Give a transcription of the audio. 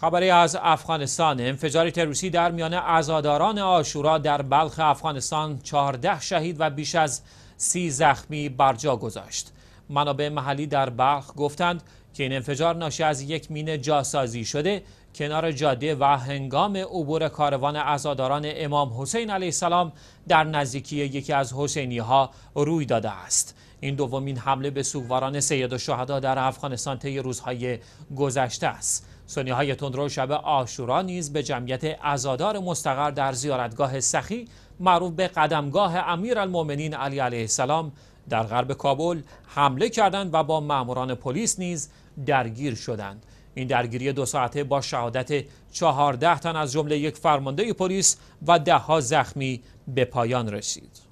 خبری از افغانستان انفجار تروریستی در میان عزاداران آشورا در بلخ افغانستان 14 شهید و بیش از 30 زخمی بر جا گذاشت منابع محلی در بلخ گفتند که این انفجار ناشی از یک مینه جاسازی شده کنار جاده و هنگام عبور کاروان عزاداران امام حسین علیه السلام در نزدیکی یکی از حسینی ها روی داده است این دومین حمله به سوگواران سید و شهدا در افغانستان طی روزهای گذشته است سنی های تندرو شب آشورا نیز به جمعیت ازادار مستقر در زیارتگاه سخی معروف به قدمگاه امیرالمؤمنین علی علیه السلام در غرب کابل حمله کردند و با ماموران پلیس نیز درگیر شدند این درگیری دو ساعته با شهادت چهارده تن از جمله یک فرمانده پلیس و دهها زخمی به پایان رسید